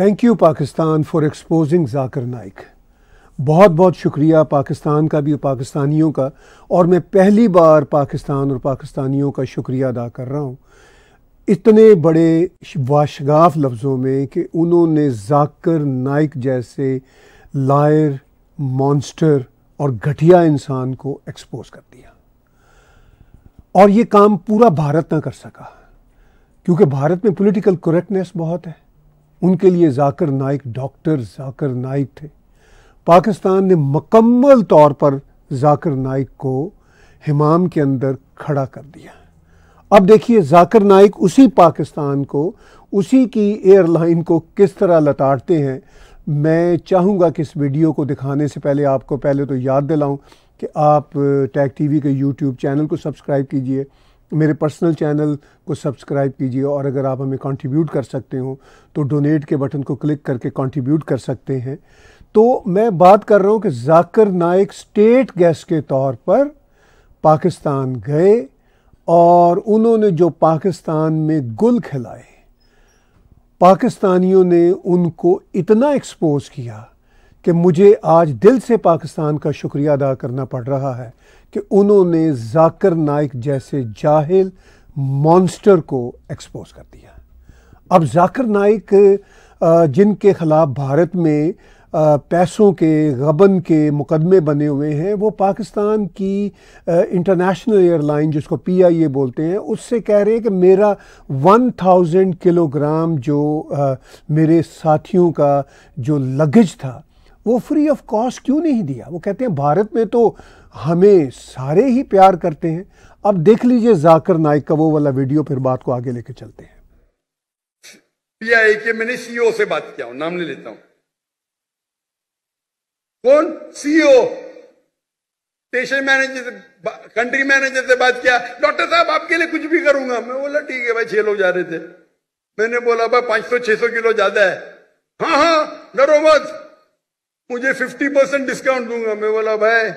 Thank you Pakistan for exposing Zakir Naik बहुत बहुत शुक्रिया पाकिस्तान का भी और पाकिस्तानियों का और मैं पहली बार पाकिस्तान और पाकिस्तानियों का शुक्रिया अदा कर रहा हूँ इतने बड़े वाशगाफ लफ्ज़ों में कि उन्होंने जाकर नाइक जैसे लायर मॉन्स्टर और घटिया इंसान को एक्सपोज कर दिया और ये काम पूरा भारत ना कर सका क्योंकि भारत में पॉलिटिकल करेक्टनेस बहुत है उनके लिए जाकर नाइक डॉक्टर जाकर नाइक थे पाकिस्तान ने मकम्मल तौर पर जाकर नाइक को हमाम के अंदर खड़ा कर दिया अब देखिए जाकर नाइक उसी पाकिस्तान को उसी की एयरलाइन को किस तरह लताड़ते हैं मैं चाहूँगा कि इस वीडियो को दिखाने से पहले आपको पहले तो याद दिलाऊं कि आप टैग टीवी के यूट्यूब चैनल को सब्सक्राइब कीजिए मेरे पर्सनल चैनल को सब्सक्राइब कीजिए और अगर आप हमें कंट्रीब्यूट कर सकते हो तो डोनेट के बटन को क्लिक करके कंट्रीब्यूट कर सकते हैं तो मैं बात कर रहा हूँ कि जाकर नाइक स्टेट गेस्ट के तौर पर पाकिस्तान गए और उन्होंने जो पाकिस्तान में गुल खिलाए पाकिस्तानियों ने उनको इतना एक्सपोज किया कि मुझे आज दिल से पाकिस्तान का शुक्रिया अदा करना पड़ रहा है कि उन्होंने जाकर नाइक जैसे जाहिल मॉन्स्टर को एक्सपोज कर दिया अब जाकर नाइक जिनके ख़िलाफ़ भारत में पैसों के गबन के मुकदमे बने हुए हैं वो पाकिस्तान की इंटरनेशनल एयरलाइन जिसको पी आई ए बोलते हैं उससे कह रहे हैं कि मेरा वन थाउजेंड किलोग्राम जो मेरे साथियों का जो लगेज था वो फ्री ऑफ कॉस्ट क्यों नहीं दिया वो कहते हैं भारत में तो हमें सारे ही प्यार करते हैं अब देख लीजिए जाकर नाइक का वो वाला वीडियो फिर बात को आगे लेके चलते हैं पीआई के मैंने सीईओ e से बात किया हूं नाम ले लेता हूं कौन सीईओ स्टेशन मैनेजर से कंट्री मैनेजर से बात किया डॉक्टर साहब आपके लिए कुछ भी करूंगा मैं बोला ठीक है भाई छह लोग जा रहे थे मैंने बोला भाई पांच सौ छह सौ किलो ज्यादा है हाँ हाँ डरो मत मुझे फिफ्टी परसेंट डिस्काउंट दूंगा मैं बोला भाई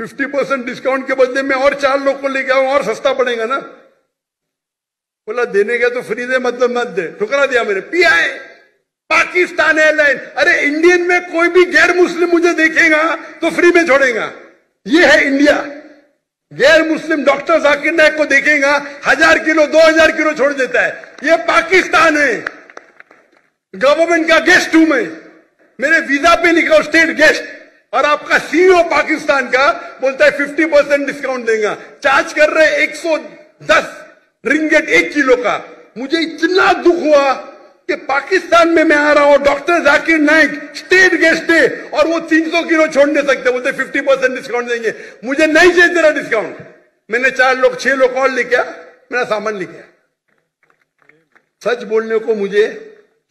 फिफ्टी परसेंट डिस्काउंट के बदले में और चार लोग को लेके आऊ और सस्ता पड़ेगा ना बोला देने का तो फ्री दे मतलब मत दे ठुकरा दिया मेरे आए पाकिस्तान एयरलाइन अरे इंडियन में कोई भी गैर मुस्लिम मुझे देखेगा तो फ्री में छोड़ेगा ये है इंडिया गैर मुस्लिम डॉक्टर जाकिर नायक को देखेगा हजार किलो दो हजार किलो छोड़ देता है ये पाकिस्तान है गवर्नमेंट का गेस्ट हूं मैं मेरे वीजा पे लिखा स्टेट गेस्ट और आपका सीईओ पाकिस्तान का बोलता है फिफ्टी परसेंट डिस्काउंट देगा चार्ज कर रहे एक दस रिंगेट एक किलो का मुझे इतना दुख हुआ कि पाकिस्तान में मैं आ रहा हूं doctor Zakir Naik state guest है और वो तीन सौ किलो छोड़ नहीं सकते बोलते फिफ्टी परसेंट डिस्काउंट देंगे मुझे नहीं चाहिए तेरा डिस्काउंट मैंने चार लोग छह लोग और लिखा मेरा सामान लिखा सच बोलने को मुझे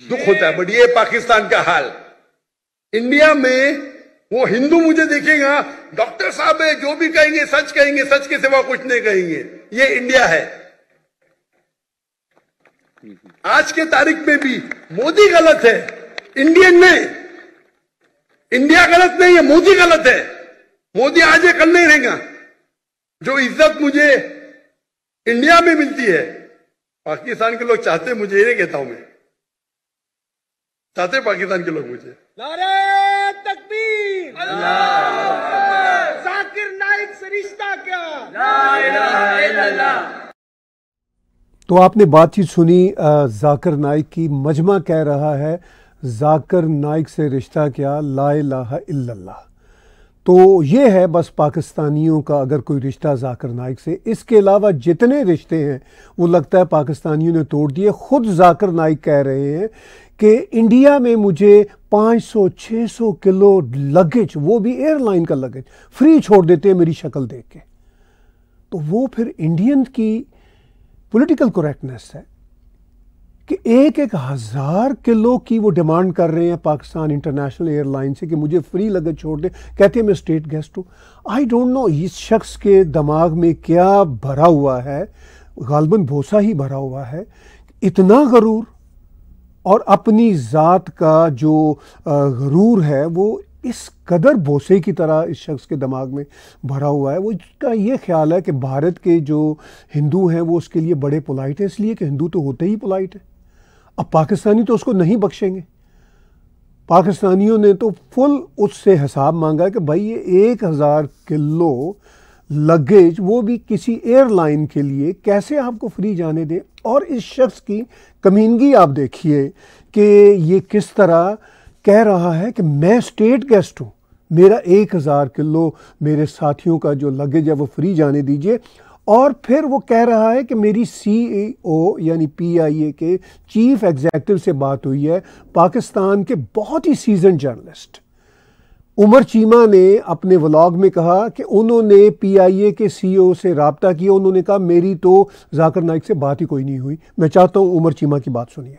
दुख होता है बट ये पाकिस्तान का हाल इंडिया में वो हिंदू मुझे देखेगा डॉक्टर साहब है जो भी कहेंगे सच कहेंगे सच के सिवा कुछ नहीं कहेंगे ये इंडिया है आज के तारीख में भी मोदी गलत है इंडियन नहीं इंडिया गलत नहीं है मोदी गलत है मोदी आज ये कल नहीं रहेगा जो इज्जत मुझे इंडिया में मिलती है पाकिस्तान के लोग चाहते मुझे ये नहीं कहता हूं मैं चाहते पाकिस्तान के लोग मुझे नारे से रिश्ता क्या तो आपने बातचीत सुनी जाकर नाइक की मजमा कह रहा है जाकर नाइक से रिश्ता क्या ला इलाहा इल्लल्लाह तो तो ये है बस पाकिस्तानियों का अगर कोई रिश्ता जाकर नाइक से इसके अलावा जितने रिश्ते हैं वो लगता है पाकिस्तानियों ने तोड़ दिए खुद जाकर नाइक कह रहे हैं कि इंडिया में मुझे 500-600 किलो लगेज वो भी एयरलाइन का लगेज फ्री छोड़ देते हैं मेरी शक्ल देख के तो वो फिर इंडियन की पॉलिटिकल करेक्टनेस है कि एक एक हज़ार किलो की वो डिमांड कर रहे हैं पाकिस्तान इंटरनेशनल एयरलाइन से कि मुझे फ्री लगे छोड़ दें कहते हैं मैं स्टेट गेस्ट हूँ आई डोंट नो इस शख्स के दिमाग में क्या भरा हुआ है गालबन भोसा ही भरा हुआ है इतना गरूर और अपनी ज़ात का जो गरूर है वो इस कदर भोसे की तरह इस शख्स के दिमाग में भरा हुआ है वो इसका ये ख्याल है कि भारत के जो हिंदू हैं वो उसके लिए बड़े पोलाइट हैं इसलिए कि हिंदू तो होते ही पोलाइट हैं अब पाकिस्तानी तो उसको नहीं बख्शेंगे पाकिस्तानियों ने तो फुल उससे हिसाब मांगा कि भाई ये एक हज़ार किलो लगेज वो भी किसी एयरलाइन के लिए कैसे आपको फ्री जाने दें और इस शख्स की कमीनगी आप देखिए कि ये किस तरह कह रहा है कि मैं स्टेट गेस्ट हूँ मेरा एक हज़ार किलो मेरे साथियों का जो लगेज है वो फ्री जाने दीजिए और फिर वो कह रहा है कि मेरी सी e यानी पी आई ए के चीफ एग्जेक्टिव से बात हुई है पाकिस्तान के बहुत ही सीजन जर्नलिस्ट उमर चीमा ने अपने व्लॉग में कहा कि उन्होंने पीआईए के सीईओ e से रबता किया उन्होंने कहा मेरी तो जाकर नाइक से बात ही कोई नहीं हुई मैं चाहता हूं उमर चीमा की बात सुनिए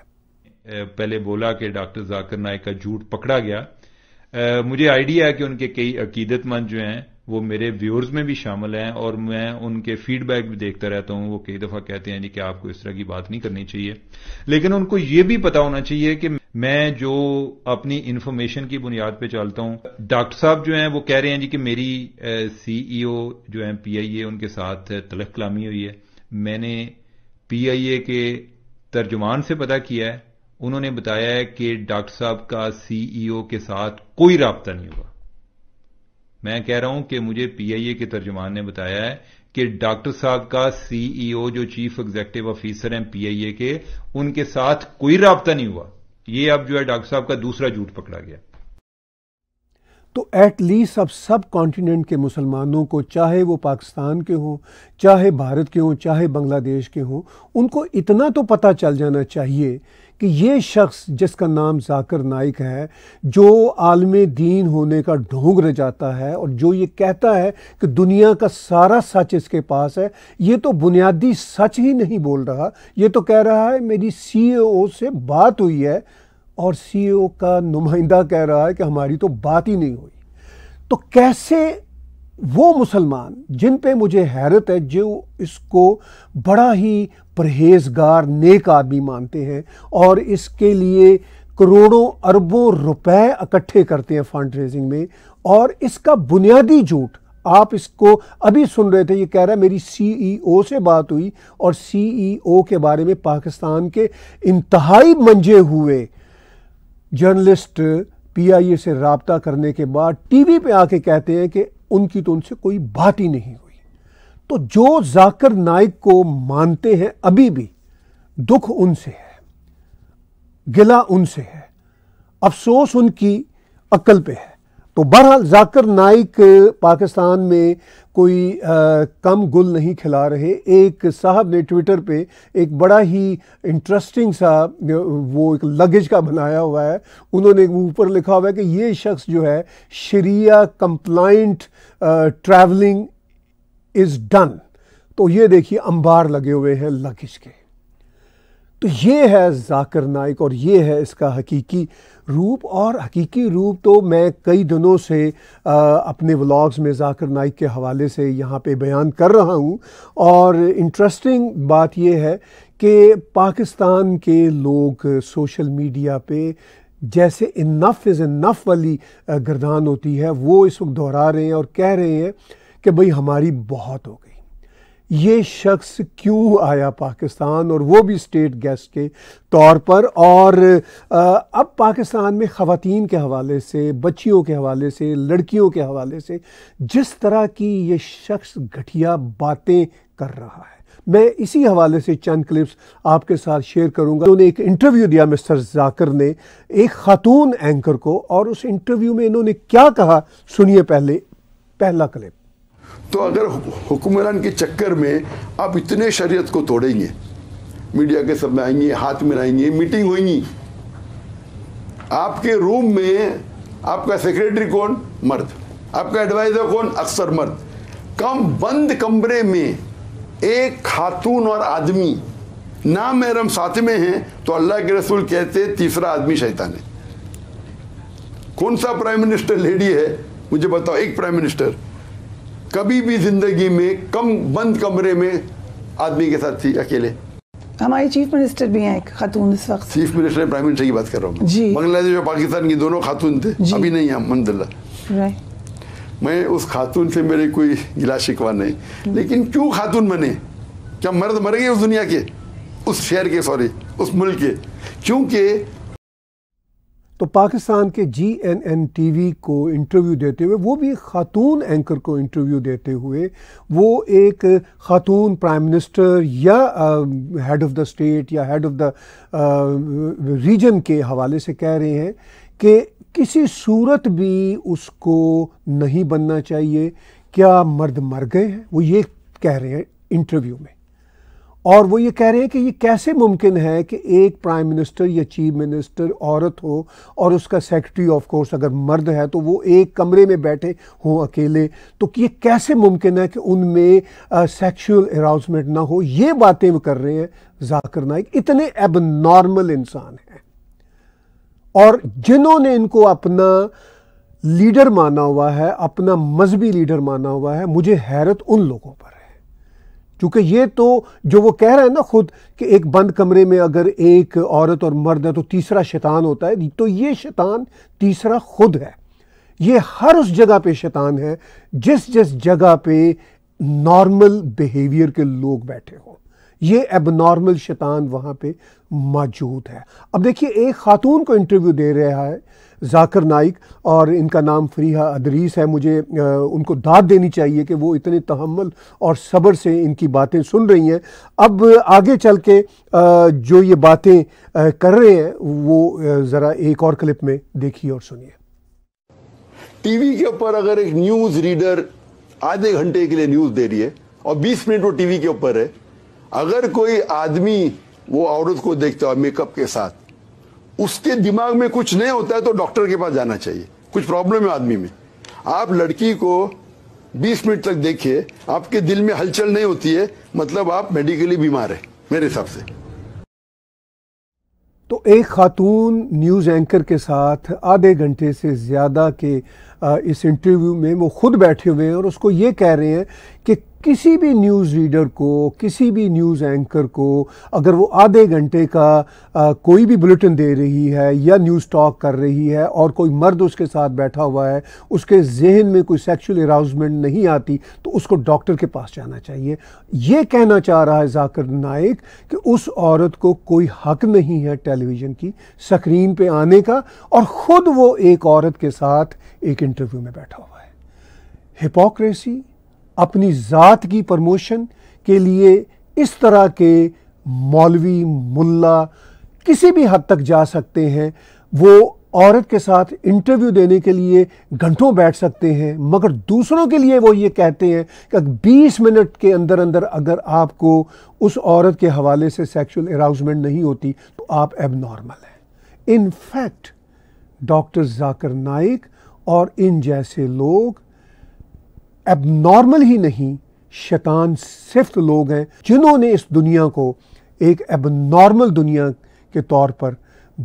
पहले बोला कि डॉक्टर जाकर नाइक का झूठ पकड़ा गया मुझे आइडिया है कि उनके कई अकीदतमंद जो हैं वो मेरे व्यूअर्स में भी शामिल हैं और मैं उनके फीडबैक भी देखता रहता हूं वो कई दफा कहते हैं जी कि आपको इस तरह की बात नहीं करनी चाहिए लेकिन उनको ये भी पता होना चाहिए कि मैं जो अपनी इन्फॉर्मेशन की बुनियाद पे चलता हूं डॉक्टर साहब जो हैं वो कह रहे हैं जी कि मेरी सीईओ e जो है पीआईए उनके साथ तलख कलामी हुई है मैंने पीआईए के तर्जुमान से पता किया है उन्होंने बताया है कि डॉक्टर साहब का सीईओ e के साथ कोई रबता नहीं हुआ मैं कह रहा हूं कि मुझे पीआईए के तर्जमान ने बताया है कि डॉक्टर साहब का सीईओ e जो चीफ एग्जीक्यूटिव ऑफिसर हैं पीआईए के उनके साथ कोई रबता नहीं हुआ ये अब जो है डॉक्टर साहब का दूसरा झूठ पकड़ा गया तो एटलीस्ट अब सब कॉन्टिनेंट के मुसलमानों को चाहे वो पाकिस्तान के हों चाहे भारत के हों चाहे बांग्लादेश के हों उनको इतना तो पता चल जाना चाहिए कि ये शख्स जिसका नाम जाकर नाइक है जो आलम दीन होने का ढोंग रचाता है और जो ये कहता है कि दुनिया का सारा सच इसके पास है ये तो बुनियादी सच ही नहीं बोल रहा ये तो कह रहा है मेरी सी e से बात हुई है और सी e का नुमाइंदा कह रहा है कि हमारी तो बात ही नहीं हुई तो कैसे वो मुसलमान जिन पे मुझे हैरत है जो इसको बड़ा ही परहेजगार नेक आदमी मानते हैं और इसके लिए करोड़ों अरबों रुपए इकट्ठे करते हैं फंड रेजिंग में और इसका बुनियादी झूठ आप इसको अभी सुन रहे थे ये कह रहा है मेरी सीईओ e से बात हुई और सीईओ e के बारे में पाकिस्तान के इंतहाई मंजे हुए जर्नलिस्ट पीआईए से रबता करने के बाद टीवी पे आके कहते हैं कि उनकी तो उनसे कोई बात ही नहीं हुई तो जो जाकर नाइक को मानते हैं अभी भी दुख उनसे है गिला उनसे है अफसोस उनकी अक्ल पे है तो बहरहाल जाकर नाइक पाकिस्तान में कोई आ, कम गुल नहीं खिला रहे एक साहब ने ट्विटर पे एक बड़ा ही इंटरेस्टिंग सा वो एक लगेज का बनाया हुआ है उन्होंने ऊपर लिखा हुआ है कि ये शख्स जो है शरिया कंप्लाइंट ट्रैवलिंग इज़ डन तो ये देखिए अंबार लगे हुए हैं लगेज के तो ये है जाकर नाइक और ये है इसका हकीकी रूप और हकीकी रूप तो मैं कई दिनों से आ, अपने व्लॉग्स में जाकर नाइक के हवाले से यहाँ पे बयान कर रहा हूँ और इंटरेस्टिंग बात यह है कि पाकिस्तान के लोग सोशल मीडिया पे जैसे इनफ इज़ इनफ वाली गर्दान होती है वो इस वक्त दोहरा रहे हैं और कह रहे हैं कि भाई हमारी बहुत हो गई ये शख्स क्यों आया पाकिस्तान और वो भी स्टेट गेस्ट के तौर पर और अब पाकिस्तान में ख़वान के हवाले से बच्चियों के हवाले से लड़कियों के हवाले से जिस तरह की ये शख्स घटिया बातें कर रहा है मैं इसी हवाले से चंद क्लिप्स आपके साथ शेयर करूंगा उन्होंने एक इंटरव्यू दिया मिस्टर जाकर ने एक खातून एंकर को और उस इंटरव्यू में इन्होंने क्या कहा सुनिए पहले पहला क्लिप तो अगर हुक्मरान के चक्कर में आप इतने शरीयत को तोड़ेंगे मीडिया के सब में आएंगे हाथ में आएंगे मीटिंग होगी आपके रूम में आपका सेक्रेटरी कौन मर्द आपका एडवाइजर कौन अक्सर मर्द कम बंद कमरे में एक खातून और आदमी ना मेरम साथ में हैं तो अल्लाह के रसूल कहते तीसरा आदमी शैतान है कौन सा प्राइम मिनिस्टर लेडी है मुझे बताओ एक प्राइम मिनिस्टर कभी भी जिंदगी में कम बंद कमरे में आदमी के साथ थी अकेले हमारी चीफ मिनिस्टर भी हैं खातून इस वक्त चीफ मिनिस्टर प्राइम मिनिस्टर की बात कर रहा हूँ जी बांग्लादेश और पाकिस्तान की दोनों खातून थे अभी नहीं है अलहमदिल्ला मैं उस खातून से मेरे कोई गिला शिकवा नहीं हम्म। लेकिन क्यों खातून बने क्या मर्द मर गए उस दुनिया के उस शहर के सॉरी उस मुल्क के क्योंकि तो पाकिस्तान के G N N T V को इंटरव्यू देते हुए वो भी खातून एंकर को इंटरव्यू देते हुए वो एक खातून प्राइम मिनिस्टर या हेड ऑफ़ द स्टेट या हेड ऑफ़ द रीजन के हवाले से कह रहे हैं कि किसी सूरत भी उसको नहीं बनना चाहिए क्या मर्द मर गए हैं वो ये कह रहे हैं इंटरव्यू में और वो ये कह रहे हैं कि ये कैसे मुमकिन है कि एक प्राइम मिनिस्टर या चीफ मिनिस्टर औरत हो और उसका सेक्रेटरी ऑफ कोर्स अगर मर्द है तो वो एक कमरे में बैठे हों अकेले तो ये कैसे मुमकिन है कि उनमें सेक्सुअल हरासमेंट ना हो ये बातें वो कर रहे हैं जाकर नाइक इतने एब नॉर्मल इंसान हैं और जिन्होंने इनको अपना लीडर माना हुआ है अपना मजहबी लीडर माना हुआ है मुझे हैरत उन लोगों पर है चूंकि ये तो जो वो कह रहे हैं ना खुद कि एक बंद कमरे में अगर एक औरत और मर्द है तो तीसरा शैतान होता है तो ये शैतान तीसरा खुद है ये हर उस जगह पे शैतान है जिस जिस जगह पे नॉर्मल बिहेवियर के लोग बैठे हों ये एबनॉर्मल शैतान वहाँ पे मौजूद है अब देखिए एक खातून को इंटरव्यू दे रहा है जाकर नाइक और इनका नाम फ्रीहा अदरीस है मुझे आ, उनको दाद देनी चाहिए कि वो इतने तहमल और सब्र से इनकी बातें सुन रही हैं अब आगे चल के आ, जो ये बातें कर रहे हैं वो ज़रा एक और क्लिप में देखिए और सुनिए टीवी के ऊपर अगर एक न्यूज़ रीडर आधे घंटे के लिए न्यूज़ दे रही है और 20 मिनट वो टीवी के ऊपर है अगर कोई आदमी वो औरत को देखता है मेकअप के साथ उसके दिमाग में कुछ नहीं होता है तो डॉक्टर के पास जाना चाहिए कुछ प्रॉब्लम है आदमी में आप लड़की को 20 मिनट तक देखिए आपके दिल में हलचल नहीं होती है मतलब आप मेडिकली बीमार है मेरे हिसाब से तो एक खातून न्यूज़ एंकर के साथ आधे घंटे से ज़्यादा के इस इंटरव्यू में वो खुद बैठे हुए हैं और उसको ये कह रहे हैं कि किसी भी न्यूज़ रीडर को किसी भी न्यूज़ एंकर को अगर वो आधे घंटे का आ, कोई भी बुलेटिन दे रही है या न्यूज़ टॉक कर रही है और कोई मर्द उसके साथ बैठा हुआ है उसके जहन में कोई सेक्सुअल अराउजमेंट नहीं आती तो उसको डॉक्टर के पास जाना चाहिए ये कहना चाह रहा है जाकिर नायक कि उस औरत को कोई हक नहीं है टेलीविज़न की स्क्रीन पर आने का और ख़ुद वो एक औरत के साथ एक इंटरव्यू में बैठा हुआ है हिपोक्रेसी अपनी ज़ात की प्रमोशन के लिए इस तरह के मौलवी मुल्ला किसी भी हद तक जा सकते हैं वो औरत के साथ इंटरव्यू देने के लिए घंटों बैठ सकते हैं मगर दूसरों के लिए वो ये कहते हैं कि 20 मिनट के अंदर अंदर अगर आपको उस औरत के हवाले से सेक्सुअल अराउजमेंट नहीं होती तो आप एबनॉर्मल हैं इनफैक्ट डॉक्टर जाकर नाइक और इन जैसे लोग एबनॉर्मल ही नहीं शैतान सिफ्त लोग हैं जिन्होंने इस दुनिया को एक एबनॉर्मल दुनिया के तौर पर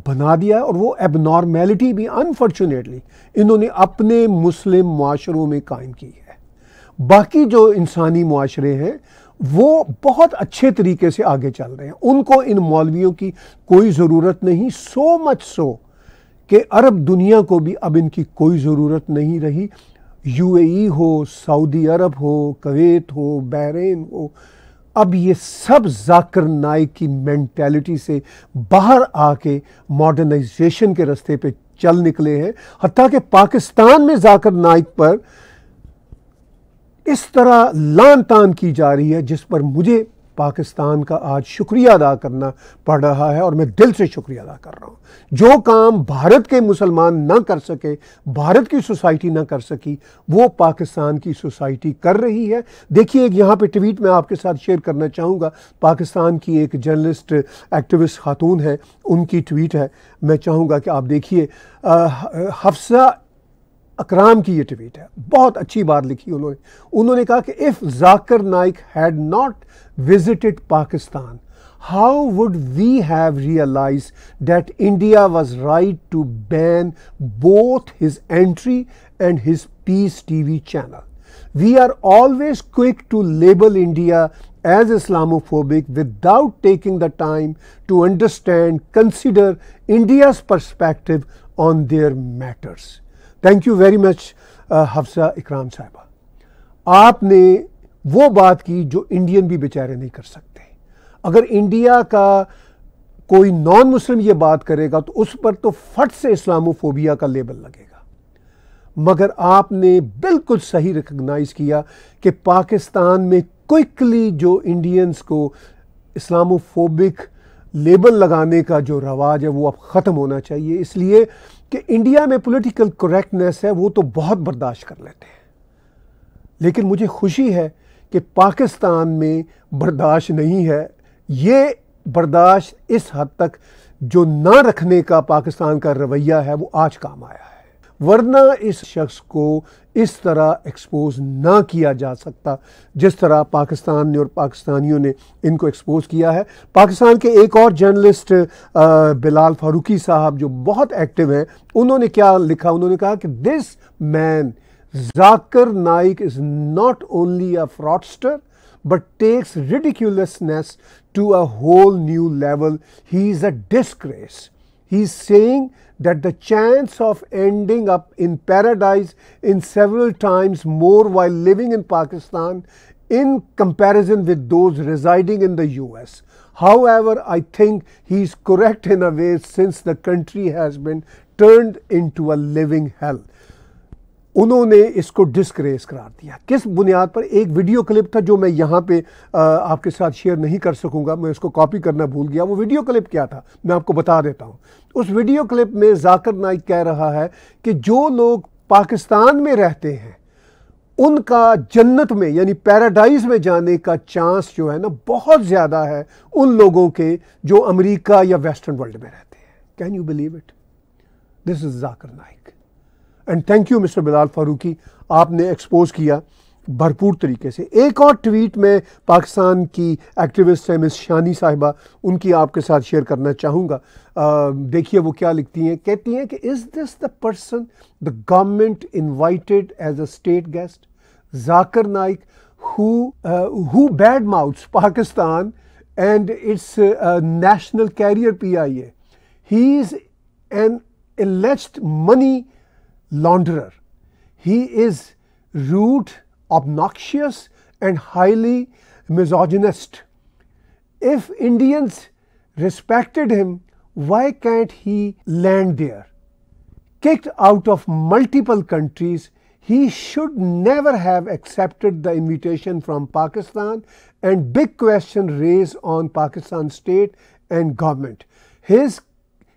बना दिया और वो एबनॉर्मेलिटी भी अनफॉर्चुनेटली इन्होंने अपने मुस्लिम माशरों में कायम की है बाकी जो इंसानी माशरे हैं वो बहुत अच्छे तरीके से आगे चल रहे हैं उनको इन मौलवियों की कोई ज़रूरत नहीं सो मच सो कि अरब दुनिया को भी अब इनकी कोई ज़रूरत नहीं रही यूएई हो सऊदी अरब हो कवेत हो बहरीन हो अब ये सब जाकर नाइक की मैंटेलिटी से बाहर आके मॉडर्नाइजेशन के रास्ते पे चल निकले हैं हती कि पाकिस्तान में जाकर नाइक पर इस तरह लान तान की जा रही है जिस पर मुझे पाकिस्तान का आज शुक्रिया अदा करना पड़ रहा है और मैं दिल से शुक्रिया अदा कर रहा हूँ जो काम भारत के मुसलमान ना कर सके भारत की सोसाइटी ना कर सकी वो पाकिस्तान की सोसाइटी कर रही है देखिए एक यहाँ पे ट्वीट मैं आपके साथ शेयर करना चाहूँगा पाकिस्तान की एक जर्नलिस्ट एक्टिविस्ट खातून है उनकी ट्वीट है मैं चाहूँगा कि आप देखिए हफ्सा अकराम की ये ट्वीट है बहुत अच्छी बात लिखी उन्होंने उन्होंने कहा कि if Zakir Naik had not visited Pakistan how would we have realise that India was right to ban both his entry and his peace T V channel we are always quick to label India as Islamophobic without taking the time to understand consider India's perspective on their matters thank you very much Hafsa Ikram साहबा आपने वो बात की जो Indian भी बेचारे नहीं कर सकते अगर इंडिया का कोई नॉन मुस्लिम ये बात करेगा तो उस पर तो फट से इस्लामोफोबिया का लेबल लगेगा मगर आपने बिल्कुल सही रिकग्नाइज किया कि पाकिस्तान में क्विकली जो इंडियंस को इस्लामोफोबिक लेबल लगाने का जो रवाज है वो अब ख़त्म होना चाहिए इसलिए कि इंडिया में पॉलिटिकल करेक्टनेस है वो तो बहुत बर्दाश्त कर लेते हैं लेकिन मुझे खुशी है कि पाकिस्तान में बर्दाश्त नहीं है ये बर्दाश्त इस हद तक जो ना रखने का पाकिस्तान का रवैया है वो आज काम आया है वरना इस शख्स को इस तरह एक्सपोज ना किया जा सकता जिस तरह पाकिस्तान ने और पाकिस्तानियों ने इनको एक्सपोज किया है पाकिस्तान के एक और जर्नलिस्ट बिलाल फारूकी साहब जो बहुत एक्टिव हैं उन्होंने क्या लिखा उन्होंने कहा कि this man Zakir Naik is not only a fraudster takes ridiculousness to a whole new level he is a disgrace he is saying that the chance of ending up in paradise in several times more while living in Pakistan in comparison with those residing in the US. However, I think he is correct in a way since the country has been turned into a living hell. उन्होंने इसको डिस्क्रेस करार दिया किस बुनियाद पर एक video clip था जो मैं यहाँ पे आ, आपके साथ शेयर नहीं कर सकूँगा मैं उसको कॉपी करना भूल गया वो वीडियो क्लिप क्या था मैं आपको बता देता हूँ उस वीडियो क्लिप में जाकर नाइक कह रहा है कि जो लोग पाकिस्तान में रहते हैं उनका जन्नत में यानी पैराडाइज में जाने का चांस जो है ना बहुत ज़्यादा है उन लोगों के जो अमेरिका या वेस्टर्न वर्ल्ड में रहते हैं can you believe it this is Zakir Naik and thank you mister Bilal Farooqui आपने एक्सपोज किया भरपूर तरीके से एक और ट्वीट में पाकिस्तान की एक्टिविस्ट है मिस शानी साहिबा उनकी आपके साथ शेयर करना चाहूँगा देखिए वो क्या लिखती हैं कहती हैं कि is this the person the government invited as a state guest Zakir Naik who bad mouth Pakistan and its national carrier P I A he is an alleged money launder he is rude obnoxious and highly misogynist. If Indians respected him, why can't he land there? Kicked out of multiple countries, he should never have accepted the invitation from Pakistan and big question raised on Pakistan state and government. His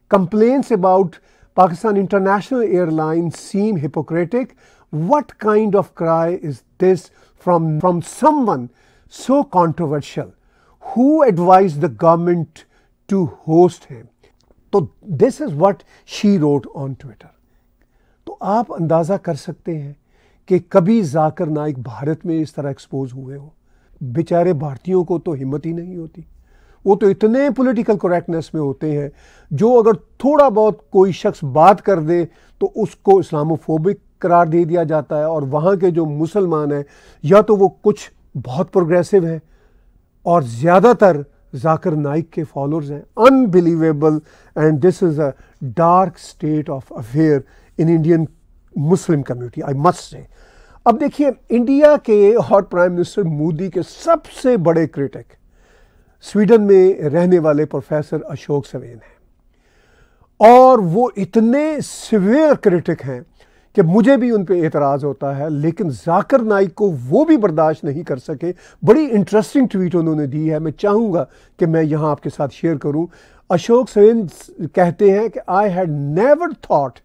complaints about Pakistan International Airlines seem hypocritical. What kind of cry is this from, from someone so controversial? Who advised the government to host him? तो this is what she wrote on Twitter तो आप अंदाज़ा कर सकते हैं कि कभी जाकर नाइक भारत में इस तरह एक्सपोज हुए हो बेचारे भारतीयों को तो हिम्मत ही नहीं होती वो तो इतने पॉलिटिकल करेक्टनेस में होते हैं जो अगर थोड़ा बहुत कोई शख्स बात कर दे तो उसको इस्लामोफोबिक करार दे दिया जाता है और वहाँ के जो मुसलमान हैं या तो वो कुछ बहुत प्रोग्रेसिव हैं और ज़्यादातर जाकर नाइक के फॉलोअर्स हैं unbelievable and this is a dark state of affair in Indian Muslim community I must say अब देखिए इंडिया के और प्राइम मिनिस्टर मोदी के सबसे बड़े क्रिटिक स्वीडन में रहने वाले प्रोफेसर अशोक सवेन हैं और वो इतने सिवियर क्रिटिक हैं कि मुझे भी उन पर एतराज़ होता है लेकिन जाकर नाइक को वो भी बर्दाश्त नहीं कर सके बड़ी इंटरेस्टिंग ट्वीट उन्होंने दी है मैं चाहूँगा कि मैं यहाँ आपके साथ शेयर करूँ अशोक सेन कहते हैं कि I had never thought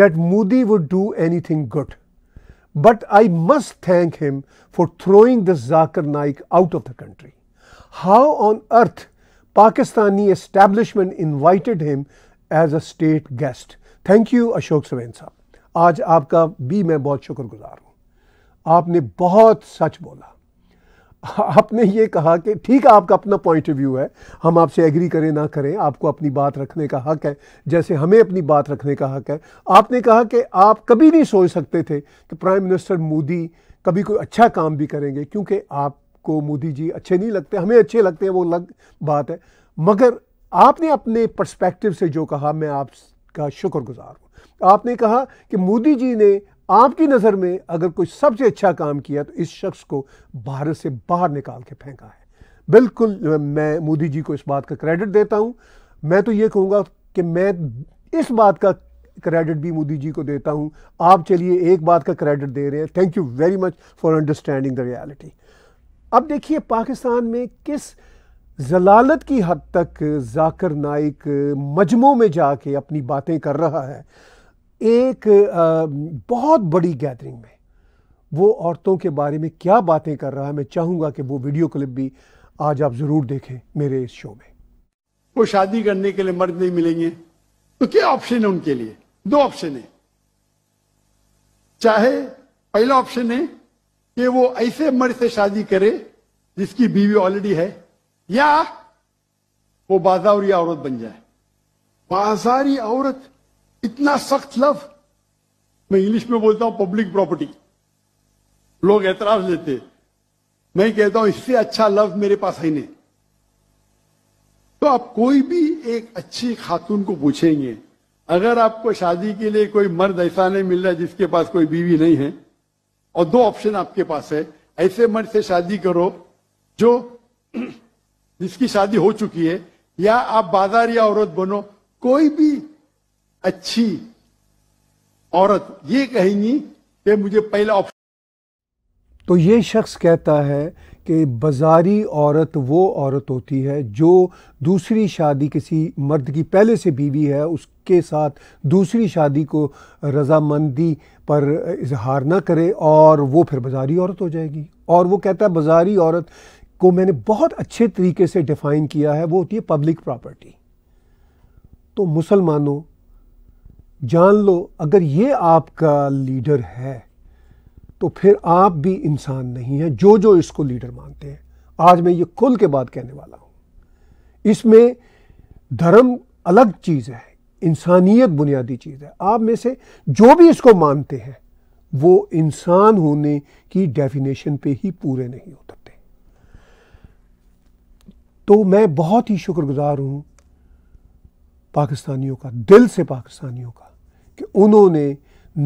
that Modi would do anything good but I must thank him for throwing the Zakir Naik out of the country how on earth Pakistani establishment invited him as a state guest thank you Ashok Swain साहब आज आपका भी मैं बहुत शुक्रगुजार हूँ आपने बहुत सच बोला आपने ये कहा कि ठीक है आपका अपना पॉइंट ऑफ व्यू है हम आपसे एग्री करें ना करें आपको अपनी बात रखने का हक है जैसे हमें अपनी बात रखने का हक है आपने कहा कि आप कभी नहीं सोच सकते थे कि प्राइम मिनिस्टर मोदी कभी कोई अच्छा काम भी करेंगे क्योंकि आपको मोदी जी अच्छे नहीं लगते हमें अच्छे लगते हैं वो अलग बात है मगर आपने अपने पर्सपेक्टिव से जो कहा मैं आपका शुक्रगुजार हूँ आपने कहा कि मोदी जी ने आपकी नज़र में अगर कोई सबसे अच्छा काम किया तो इस शख्स को भारत से बाहर निकाल के फेंका है बिल्कुल मैं मोदी जी को इस बात का क्रेडिट देता हूँ मैं तो ये कहूँगा कि मैं इस बात का क्रेडिट भी मोदी जी को देता हूँ आप चलिए एक बात का क्रेडिट दे रहे हैं thank you very much for understanding the reality अब देखिए पाकिस्तान में किस जलालत की हद तक जाकर नाइक मजमों में जाके अपनी बातें कर रहा है एक बहुत बड़ी गैदरिंग में वो औरतों के बारे में क्या बातें कर रहा है मैं चाहूंगा कि वो वीडियो क्लिप भी आज आप ज़रूर देखें मेरे इस शो में वो शादी करने के लिए मर्द नहीं मिलेंगे तो क्या ऑप्शन है उनके लिए दो ऑप्शन है चाहे पहला ऑप्शन है कि वो ऐसे मर्द से शादी करे जिसकी बीवी ऑलरेडी है या वो बाजारिया औरत बन जाए बाजारी औरत इतना सख्त लफ मैं इंग्लिश में बोलता हूं पब्लिक प्रॉपर्टी लोग एतराज लेते मैं कहता हूं इससे अच्छा लफ्ज मेरे पास है नहीं तो आप कोई भी एक अच्छी खातून को पूछेंगे अगर आपको शादी के लिए कोई मर्द ऐसा नहीं मिल रहा जिसके पास कोई बीवी नहीं है और दो ऑप्शन आपके पास है ऐसे मर्द से शादी करो जो जिसकी शादी हो चुकी है या आप बाजार या औरत बनो कोई भी अच्छी औरत ये कहेंगी कि मुझे पहला ऑप्शन तो ये शख्स कहता है कि बाजारी औरत वो औरत होती है जो दूसरी शादी किसी मर्द की पहले से बीवी है उसके साथ दूसरी शादी को रजामंदी पर इजहार ना करे और वो फिर बाजारी औरत हो जाएगी और वो कहता है बाजारी औरत को मैंने बहुत अच्छे तरीके से डिफ़ाइन किया है वो होती है पब्लिक प्रॉपर्टी तो मुसलमानों जान लो अगर ये आपका लीडर है तो फिर आप भी इंसान नहीं हैं जो जो इसको लीडर मानते हैं आज मैं ये खुल के बात कहने वाला हूँ इसमें धर्म अलग चीज़ है इंसानियत बुनियादी चीज़ है आप में से जो भी इसको मानते हैं वो इंसान होने की डेफिनेशन पे ही पूरे नहीं उतरते तो मैं बहुत ही शुक्रगुजार हूँ पाकिस्तानियों का दिल से पाकिस्तानियों का कि उन्होंने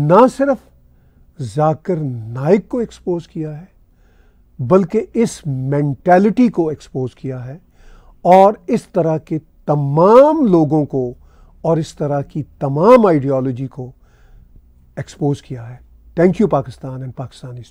ना सिर्फ जाकर नाइक को एक्सपोज किया है बल्कि इस मैंटेलिटी को एक्सपोज किया है और इस तरह के तमाम लोगों को और इस तरह की तमाम आइडियोलॉजी को एक्सपोज किया है thank you Pakistan and Pakistan is